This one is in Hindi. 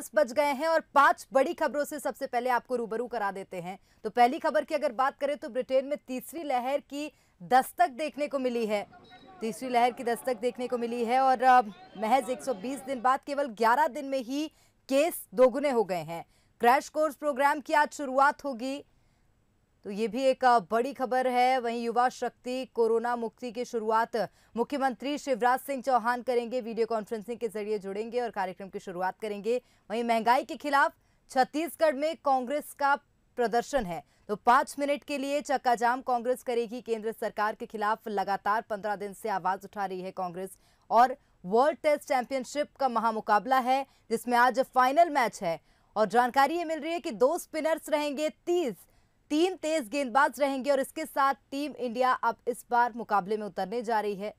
दस बज गए हैं और पांच बड़ी खबरों से सबसे पहले आपको रूबरू करा देते हैं तो पहली खबर की अगर बात करें तो ब्रिटेन में तीसरी लहर की दस्तक देखने को मिली है तीसरी लहर की दस्तक देखने को मिली है और महज 120 दिन बाद केवल 11 दिन में ही केस दोगुने हो गए हैं क्रैश कोर्स प्रोग्राम की आज शुरुआत होगी तो ये भी एक बड़ी खबर है वहीं युवा शक्ति कोरोना मुक्ति की शुरुआत मुख्यमंत्री शिवराज सिंह चौहान करेंगे वीडियो कॉन्फ्रेंसिंग के जरिए जुड़ेंगे और कार्यक्रम की शुरुआत करेंगे वहीं महंगाई के खिलाफ छत्तीसगढ़ में कांग्रेस का प्रदर्शन है तो पांच मिनट के लिए चक्काजाम कांग्रेस करेगी केंद्र सरकार के खिलाफ लगातार पंद्रह दिन से आवाज उठा रही है कांग्रेस और वर्ल्ड टेस्ट चैंपियनशिप का महामुकाबला है जिसमें आज फाइनल मैच है और जानकारी ये मिल रही है कि दो स्पिनर्स रहेंगे तीस तीन तेज गेंदबाज रहेंगे और इसके साथ टीम इंडिया अब इस बार मुकाबले में उतरने जा रही है